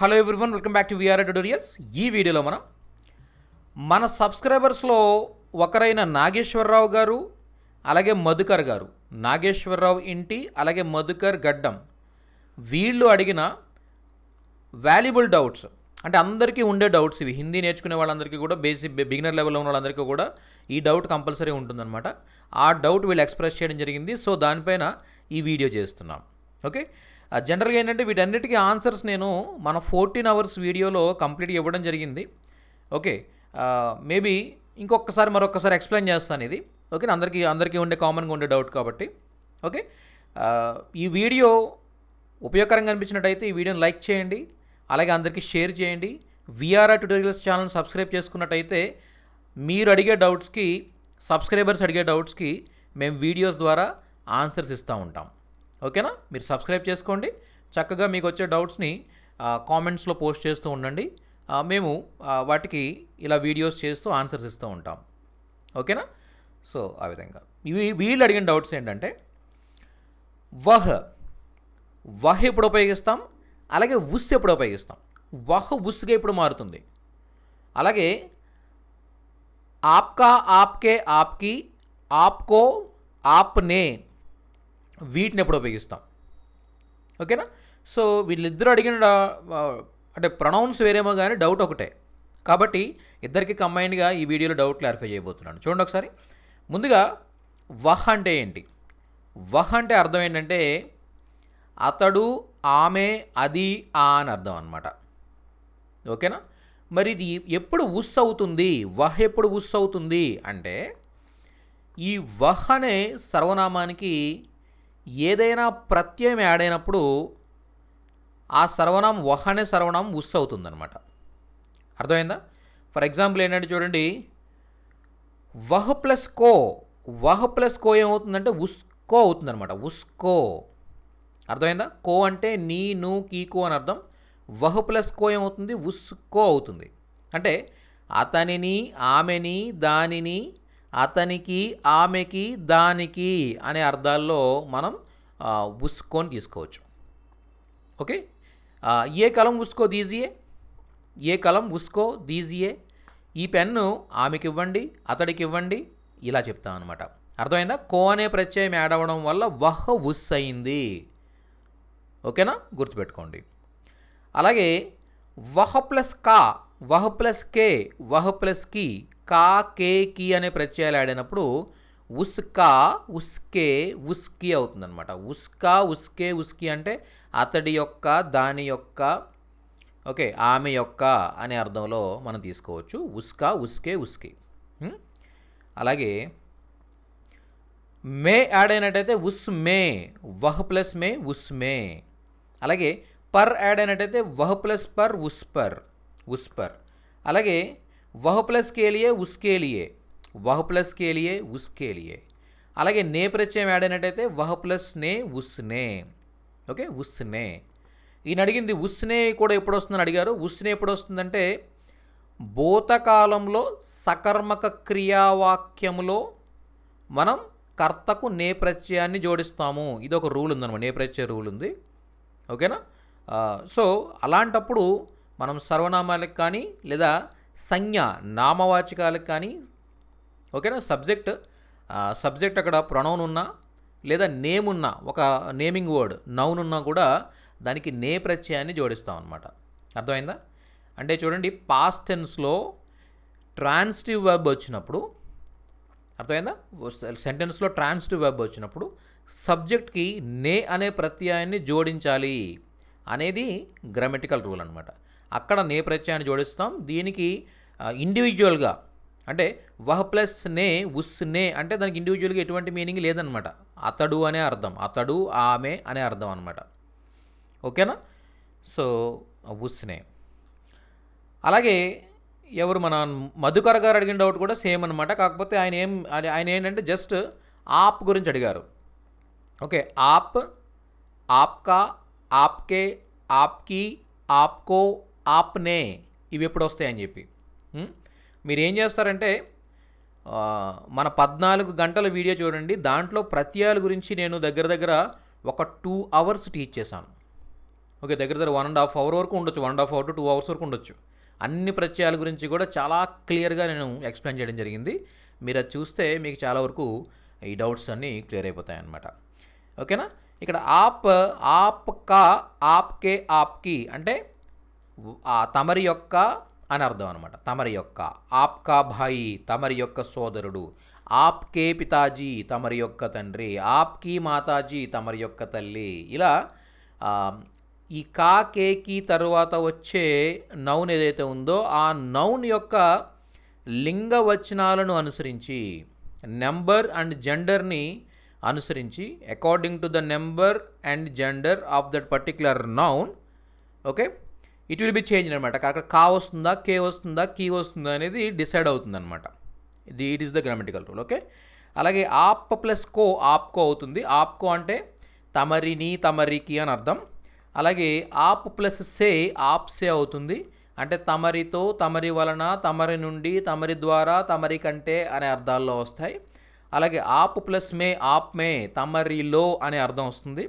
hello everyone welcome back to V R tutorials ఈ వీడియోలో మనం మన సబ్స్క్రైబర్స్లో ఒకరైన నాగేశ్వరరావు గారు అలాగే మధుకర్ గారు నాగేశ్వరరావు ఇంటి అలాగే మధుకర్ గడ్డం వీళ్ళు అడిగిన వాల్యుబుల్ డౌట్స్ అంటే అందరికీ ఉండే డౌట్స్ ఇవి హిందీ నేర్చుకునే వాళ్ళందరికీ కూడా బేసిక్ బిగినర్ లెవెల్లో ఉన్న వాళ్ళందరికీ కూడా ఈ డౌట్ కంపల్సరీ ఉంటుందన్నమాట ఆ డౌట్ వీళ్ళు ఎక్స్ప్రెస్ చేయడం జరిగింది సో దానిపైన ఈ వీడియో చేస్తున్నాం ఓకే జనరల్గా ఏంటంటే వీటన్నిటికీ ఆన్సర్స్ నేను మన ఫోర్టీన్ అవర్స్ వీడియోలో కంప్లీట్ ఇవ్వడం జరిగింది ఓకే మేబీ ఇంకొకసారి మరొకసారి ఎక్స్ప్లెయిన్ చేస్తాను ఇది ఓకే అందరికీ అందరికీ ఉండే కామన్గా ఉండే డౌట్ కాబట్టి ఓకే ఈ వీడియో ఉపయోగకరంగా అనిపించినట్టయితే ఈ వీడియోని లైక్ చేయండి అలాగే అందరికీ షేర్ చేయండి విఆర్ఆర్ ట్యూటోరియల్స్ ఛానల్ సబ్స్క్రైబ్ చేసుకున్నట్టయితే మీరు అడిగే డౌట్స్కి సబ్స్క్రైబర్స్ అడిగే డౌట్స్కి మేము వీడియోస్ ద్వారా ఆన్సర్స్ ఇస్తూ ఉంటాం ఓకేనా మీరు సబ్స్క్రైబ్ చేసుకోండి చక్కగా మీకు వచ్చే డౌట్స్ని కామెంట్స్లో పోస్ట్ చేస్తూ ఉండండి మేము వాటికి ఇలా వీడియోస్ చేస్తూ ఆన్సర్స్ ఇస్తూ ఉంటాం ఓకేనా సో ఆ విధంగా ఇవి వీళ్ళు అడిగిన డౌట్స్ ఏంటంటే వహ్ వహ్ ఎప్పుడు ఉపయోగిస్తాం అలాగే ఉస్ ఎప్పుడు ఉపయోగిస్తాం వహ్ ఉస్గా ఎప్పుడు మారుతుంది అలాగే ఆప్కా ఆప్కే ఆప్కి ఆప్కో ఆప్నే వీటిని ఎప్పుడు ఉపయోగిస్తాం ఓకేనా సో వీళ్ళిద్దరూ అడిగిన అంటే ప్రొనౌన్స్ వేరేమో కానీ డౌట్ ఒకటే కాబట్టి ఇద్దరికి కంబైన్డ్గా ఈ వీడియోలో డౌట్ క్లారిఫై చేయబోతున్నాను చూడండి ఒకసారి ముందుగా వహ్ అంటే ఏంటి వహ్ అంటే అర్థం ఏంటంటే అతడు ఆమె అది ఆ అని అర్థం అనమాట ఓకేనా మరి ఇది ఎప్పుడు ఉస్ అవుతుంది వహ్ ఎప్పుడు ఉస్ అవుతుంది అంటే ఈ వహ్ అనే సర్వనామానికి ఏదైనా ప్రత్యయం యాడ్ అయినప్పుడు ఆ సర్వనాం వహనే అనే ఉస్ అవుతుందన్నమాట అర్థమైందా ఫర్ ఎగ్జాంపుల్ ఏంటంటే చూడండి వహ్ ప్లస్ కో వహ్ ప్లస్ కో ఏమవుతుందంటే ఉస్కో అవుతుందన్నమాట ఉస్కో అర్థమైందా కో అంటే నీ ను కీకో అని అర్థం వహ్ ప్లస్ కో ఏమవుతుంది ఉస్కో అవుతుంది అంటే అతనిని ఆమెని దానిని అతనికి ఆమెకి దానికి అనే అర్థాల్లో మనం ఉస్కోని తీసుకోవచ్చు ఓకే ఏ కలం ఉస్కో దీజియే ఏ కలం ఉస్కో దీజియే ఈ పెన్ను ఆమెకి ఇవ్వండి అతడికి ఇవ్వండి ఇలా చెప్తాం అనమాట అర్థమైందా కో అనే ప్రత్యయం ఏడవడం వల్ల వహ ఉస్ అయింది ఓకేనా గుర్తుపెట్టుకోండి అలాగే వహ ప్లస్ కా వహ ప్లస్ కే వహ ప్లస్ కి కా కే కి అనే ప్రత్యయాలు ఆడినప్పుడు ఉస్కా ఉస్కే ఉస్కి అవుతుందన్నమాట ఉస్కా ఉస్కే ఉస్కి అంటే అతడి యొక్క దాని యొక్క ఓకే ఆమె యొక్క అనే అర్థంలో మనం తీసుకోవచ్చు ఉస్కా ఉస్కే ఉస్కి అలాగే మే యాడ్ అయినట్టయితే ఉస్ మే వహ్ ప్లస్ మే ఉస్ మే అలాగే పర్ యాడ్ అయినట్టయితే వహ్ ప్లస్ పర్ ఉస్ పర్ ఉస్ పర్ అలాగే వహ ప్లస్ కేలియే ఉస్కే లియే వహ ప్లస్ కేలియే ఉస్కే అలాగే నే ప్రత్యయం యాడ్ అయినట్టయితే వహ ప్లస్ నే ఉస్నే ఓకే ఉస్నే ఈయన అడిగింది ఉస్నే కూడా ఎప్పుడు వస్తుందని అడిగారు ఉస్నే ఎప్పుడు వస్తుందంటే భూతకాలంలో సకర్మక క్రియావాక్యములో మనం కర్తకు నే జోడిస్తాము ఇది ఒక రూల్ ఉందన్నమాట నే ప్రత్యయ రూల్ ఉంది ఓకేనా సో అలాంటప్పుడు మనం సర్వనామాలకు కానీ లేదా సంజ్ఞ నామవాచకాలకు కానీ ఓకేనా సబ్జెక్ట్ సబ్జెక్ట్ అక్కడ ప్రొనౌన్ ఉన్నా లేదా నేమ్ ఉన్న ఒక నేమింగ్ వర్డ్ నౌన్ ఉన్నా కూడా దానికి నే ప్రత్యయాన్ని జోడిస్తాం అనమాట అర్థమైందా అంటే చూడండి పాస్ట్ టెన్స్లో ట్రాన్స్టివ్ వెబ్ వచ్చినప్పుడు అర్థమైందా సెంటెన్స్లో ట్రాన్స్టివ్ వెబ్ వచ్చినప్పుడు సబ్జెక్ట్కి నే అనే ప్రత్యయాన్ని జోడించాలి అనేది గ్రామెటికల్ రూల్ అనమాట అక్కడ నే జోడిస్తాం దీనికి ఇండివిజువల్గా అంటే వహ్ ప్లస్ నే ఉస్ నే అంటే దానికి ఇండివిజువల్గా ఎటువంటి మీనింగ్ లేదనమాట అతడు అనే అర్థం అతడు ఆమె అనే అర్థం అనమాట ఓకేనా సో ఉస్నే అలాగే ఎవరు మన మధుకర్ గారు అడిగిన డౌట్ కూడా సేమ్ అనమాట కాకపోతే ఆయన ఏం ఆయన ఏంటంటే జస్ట్ ఆప్ గురించి అడిగారు ఓకే ఆప్ ఆప్కా ఆప్కే ఆప్కి ఆప్కో ఆప్నే ఇవి ఎప్పుడు వస్తాయని చెప్పి మీరు ఏం చేస్తారంటే మన పద్నాలుగు గంటల వీడియో చూడండి దాంట్లో ప్రత్యయాల గురించి నేను దగ్గర దగ్గర ఒక టూ అవర్స్ టీచ్ చేశాను ఓకే దగ్గర దగ్గర వన్ అండ్ హాఫ్ అవర్ వరకు ఉండొచ్చు one and half hour to two hours వరకు ఉండొచ్చు అన్ని ప్రత్యయాల గురించి కూడా చాలా క్లియర్గా నేను ఎక్స్ప్లెయిన్ చేయడం జరిగింది మీరు అది చూస్తే మీకు చాలా వరకు ఈ డౌట్స్ అన్నీ క్లియర్ అయిపోతాయి అన్నమాట ఓకేనా ఇక్కడ ఆప్ ఆప్ కా ఆప్కే ఆప్కి అంటే ఆ తమరి యొక్క అని అర్థం అనమాట తమరి యొక్క ఆప్కా భాయి తమరి యొక్క సోదరుడు ఆప్కే పితాజీ తమరి యొక్క తండ్రి కీ మాతాజీ తమరి యొక్క తల్లి ఇలా ఈ కా కేకి తర్వాత వచ్చే నౌన్ ఏదైతే ఉందో ఆ నౌన్ యొక్క లింగ వచనాలను అనుసరించి నెంబర్ అండ్ జెండర్ని అనుసరించి according to the number and gender of that particular noun okay it will be change అనమాట అక్కడ కా వస్తుందా కే వస్తుందా కీ వస్తుందా అనేది డిసైడ్ అవుతుంది అనమాట ఇది it is the grammatical rule okay అలాగే ఆప్ ప్లస్ కో ఆప్కో అవుతుంది ఆప్కో అంటే తమరిని తమరికి అని అర్థం అలాగే ఆప్ ప్లస్ సే ఆప్ సే అవుతుంది అంటే తమరితో తమరి వలన తమరి నుండి తమరి ద్వారా తమరి కంటే అనే అర్థాల్లో వస్తాయి అలాగే ఆప్ ప్లస్ మే ఆప్ మే తమరిలో అనే అర్థం వస్తుంది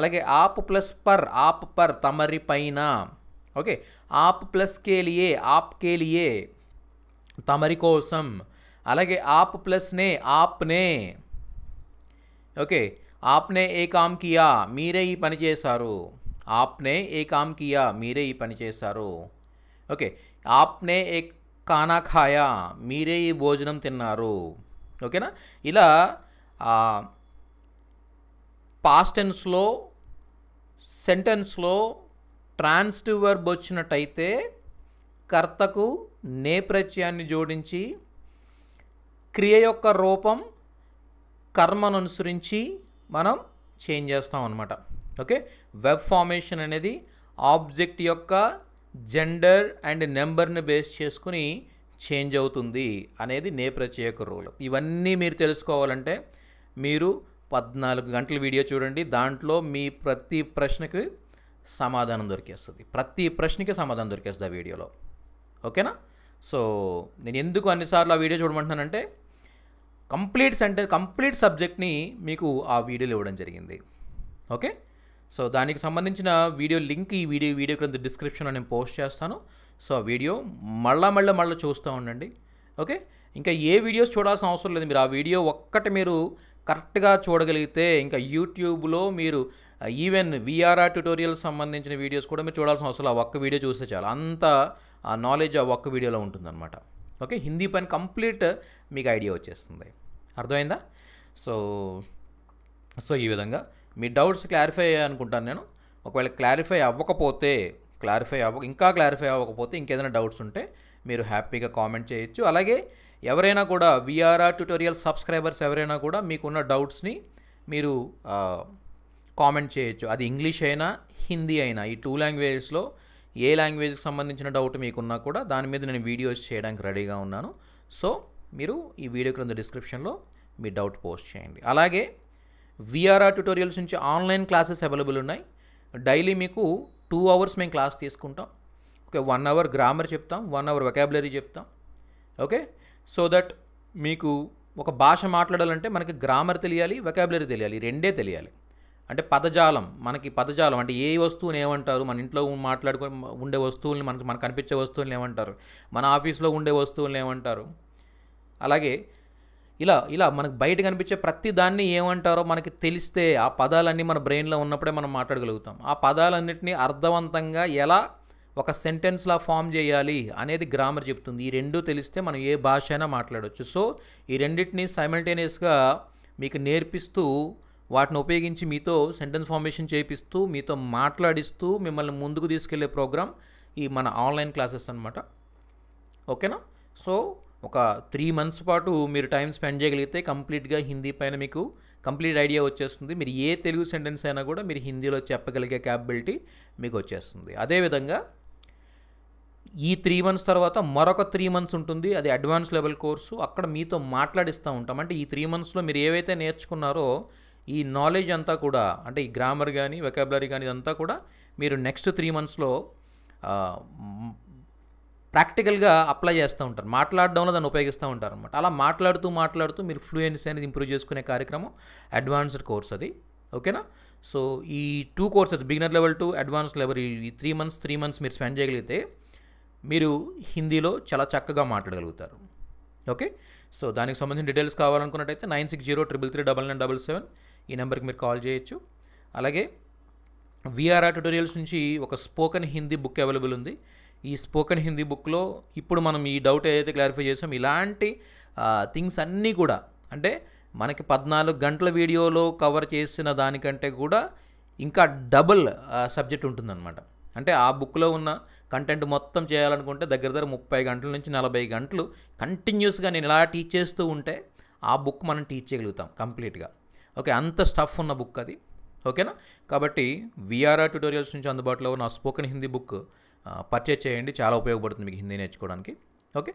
అలాగే ఆప్ ప్లస్ పర్ ఆప్ పర్ తమరి పైన ఓకే ఆప్ ప్లస్ కేలియే ఆప్కేలియే తమరి కోసం అలాగే ఆప్ ప్లస్నే ఆప్నే ఓకే ఆప్నే ఏ కామ్ కియా మీరే ఈ పని చేశారు ఆప్నే ఏ కామ్ కియా మీరే ఈ పని చేశారు ఓకే ఆప్నే ఏ కానా ఖాయా మీరే ఈ భోజనం తిన్నారు ఓకేనా ఇలా పాస్ట్ టెన్స్లో సెంటెన్స్లో ట్రాన్స్టివ్ వర్బ్ వచ్చినట్టయితే కర్తకు నేప్రత్యాన్ని జోడించి క్రియ యొక్క రూపం కర్మను అనుసరించి మనం చేంజ్ చేస్తాం అనమాట ఓకే వెబ్ ఫార్మేషన్ అనేది ఆబ్జెక్ట్ యొక్క జెండర్ అండ్ నెంబర్ని బేస్ చేసుకుని చేంజ్ అవుతుంది అనేది నే ప్రత్యేక రూల్ ఇవన్నీ మీరు తెలుసుకోవాలంటే మీరు పద్నాలుగు గంటల వీడియో చూడండి దాంట్లో మీ ప్రతి ప్రశ్నకి సమాధానం దొరికేస్తుంది ప్రతి ప్రశ్నకి సమాధానం దొరికేస్తుంది ఆ వీడియోలో ఓకేనా సో నేను ఎందుకు అన్నిసార్లు ఆ వీడియో చూడమంటున్నానంటే కంప్లీట్ సెంటర్ కంప్లీట్ సబ్జెక్ట్ని మీకు ఆ వీడియోలు ఇవ్వడం జరిగింది ఓకే సో దానికి సంబంధించిన వీడియో లింక్ ఈ వీడియో వీడియో క్రింద డిస్క్రిప్షన్లో నేను పోస్ట్ చేస్తాను సో ఆ వీడియో మళ్ళా మళ్ళీ మళ్ళీ చూస్తూ ఉండండి ఓకే ఇంకా ఏ వీడియోస్ చూడాల్సిన అవసరం లేదు మీరు ఆ వీడియో ఒక్కటి మీరు కరెక్ట్గా చూడగలిగితే ఇంకా యూట్యూబ్లో మీరు ఈవెన్ విఆర్ఆర్ ట్యూటోరియల్ సంబంధించిన వీడియోస్ కూడా మీరు చూడాల్సిన అవసరం ఆ ఒక్క వీడియో చూస్తే చాలు అంత ఆ నాలెడ్జ్ ఆ ఒక్క వీడియోలో ఉంటుందన్నమాట ఓకే హిందీ పైన కంప్లీట్ మీకు ఐడియా వచ్చేస్తుంది అర్థమైందా సో సో ఈ విధంగా మీ డౌట్స్ క్లారిఫై అనుకుంటాను నేను ఒకవేళ క్లారిఫై అవ్వకపోతే క్లారిఫై అవ్వ ఇంకా క్లారిఫై అవ్వకపోతే ఇంకేదైనా డౌట్స్ ఉంటే మీరు హ్యాపీగా కామెంట్ చేయొచ్చు అలాగే ఎవరైనా కూడా విఆర్ఆర్ ట్యూటోరియల్ సబ్స్క్రైబర్స్ ఎవరైనా కూడా మీకున్న డౌట్స్ని మీరు కామెంట్ చేయొచ్చు అది ఇంగ్లీష్ అయినా హిందీ అయినా ఈ టూ లాంగ్వేజెస్లో ఏ లాంగ్వేజ్కి సంబంధించిన డౌట్ మీకున్నా కూడా దాని మీద నేను వీడియోస్ చేయడానికి రెడీగా ఉన్నాను సో మీరు ఈ వీడియో క్రింద డిస్క్రిప్షన్లో మీ డౌట్ పోస్ట్ చేయండి అలాగే విఆర్ఆర్ ట్యూటోరియల్స్ నుంచి ఆన్లైన్ క్లాసెస్ అవైలబుల్ ఉన్నాయి డైలీ మీకు టూ అవర్స్ మేము క్లాస్ తీసుకుంటాం ఓకే వన్ అవర్ గ్రామర్ చెప్తాం వన్ అవర్ వెకాబులరీ చెప్తాం ఓకే సో దట్ మీకు ఒక భాష మాట్లాడాలంటే మనకి గ్రామర్ తెలియాలి వెకాబులరీ తెలియాలి రెండే తెలియాలి అంటే పదజాలం మనకి పదజాలం అంటే ఏ వస్తువుని ఏమంటారు మన ఇంట్లో మాట్లాడుకుని ఉండే వస్తువుల్ని మనకు మనకు కనిపించే వస్తువులను ఏమంటారు మన ఆఫీస్లో ఉండే వస్తువులను ఏమంటారు అలాగే ఇలా ఇలా మనకు బయట కనిపించే ప్రతి దాన్ని ఏమంటారో మనకి తెలిస్తే ఆ పదాలన్నీ మన బ్రెయిన్లో ఉన్నప్పుడే మనం మాట్లాడగలుగుతాం ఆ పదాలన్నింటినీ అర్థవంతంగా ఎలా ఒక సెంటెన్స్లా ఫామ్ చేయాలి అనేది గ్రామర్ చెప్తుంది ఈ రెండూ తెలిస్తే మనం ఏ భాష అయినా మాట్లాడవచ్చు సో ఈ రెండింటినీ సైమల్టేనియస్గా మీకు నేర్పిస్తూ వాటిని ఉపయోగించి మీతో సెంటెన్స్ ఫార్మేషన్ చేపిస్తూ మీతో మాట్లాడిస్తూ మిమ్మల్ని ముందుకు తీసుకెళ్లే ప్రోగ్రామ్ ఈ మన ఆన్లైన్ క్లాసెస్ అనమాట ఓకేనా సో ఒక త్రీ మంత్స్ పాటు మీరు టైం స్పెండ్ చేయగలిగితే కంప్లీట్గా హిందీ పైన మీకు కంప్లీట్ ఐడియా వచ్చేస్తుంది మీరు ఏ తెలుగు సెంటెన్స్ అయినా కూడా మీరు హిందీలో చెప్పగలిగే క్యాపబిలిటీ మీకు వచ్చేస్తుంది అదేవిధంగా ఈ త్రీ మంత్స్ తర్వాత మరొక త్రీ మంత్స్ ఉంటుంది అది అడ్వాన్స్ లెవెల్ కోర్సు అక్కడ మీతో మాట్లాడిస్తూ ఉంటాం అంటే ఈ త్రీ మంత్స్లో మీరు ఏవైతే నేర్చుకున్నారో ఈ నాలెడ్జ్ అంతా కూడా అంటే ఈ గ్రామర్ కానీ వెకాబులరీ కానీ ఇదంతా కూడా మీరు నెక్స్ట్ త్రీ మంత్స్లో ప్రాక్టికల్గా అప్లై చేస్తూ ఉంటారు మాట్లాడడంలో దాన్ని ఉపయోగిస్తూ ఉంటారు అనమాట అలా మాట్లాడుతూ మాట్లాడుతూ మీరు ఫ్లూయెన్సీ అనేది ఇంప్రూవ్ చేసుకునే కార్యక్రమం అడ్వాన్స్డ్ కోర్స్ అది ఓకేనా సో ఈ two courses beginner level to advance level ఈ త్రీ మంత్స్ త్రీ మంత్స్ మీరు స్పెండ్ చేయగలిగితే మీరు హిందీలో చాలా చక్కగా మాట్లాడగలుగుతారు ఓకే సో దానికి సంబంధించిన డీటెయిల్స్ కావాలనుకున్నట్టయితే nine six zero triple three double nine double seven ఈ నెంబర్కి మీరు కాల్ చేయొచ్చు అలాగే విఆర్ఆర్ ట్యూటోరియల్స్ నుంచి ఒక స్పోకెన్ హిందీ బుక్ అవైలబుల్ ఉంది ఈ స్పోకెన్ హిందీ బుక్లో ఇప్పుడు మనం ఈ డౌట్ ఏదైతే క్లారిఫై చేసాం ఇలాంటి థింగ్స్ అన్నీ కూడా అంటే మనకి పద్నాలుగు గంటల వీడియోలో కవర్ చేసిన దానికంటే కూడా ఇంకా డబుల్ సబ్జెక్ట్ ఉంటుందన్నమాట అంటే ఆ బుక్లో ఉన్న కంటెంట్ మొత్తం చేయాలనుకుంటే దగ్గర దగ్గర ముప్పై గంటల నుంచి నలభై గంటలు కంటిన్యూస్గా నేను ఇలా టీచ్ చేస్తూ ఉంటే ఆ బుక్ మనం టీచ్ చేయగలుగుతాం కంప్లీట్గా ఓకే అంత స్టఫ్ ఉన్న బుక్ అది ఓకేనా కాబట్టి విఆర్ఆర్ ట్యూటోరియల్స్ నుంచి అందుబాటులో ఉన్న స్పోకెన్ హిందీ బుక్ పర్చేజ్ చేయండి చాలా ఉపయోగపడుతుంది మీకు హిందీ నేర్చుకోవడానికి ఓకే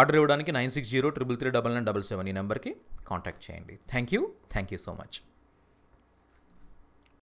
ఆర్డర్ ఇవ్వడానికి nine six zero triple three double nine double seven ఈ నెంబర్కి కాంటాక్ట్ చేయండి thank you thank you so much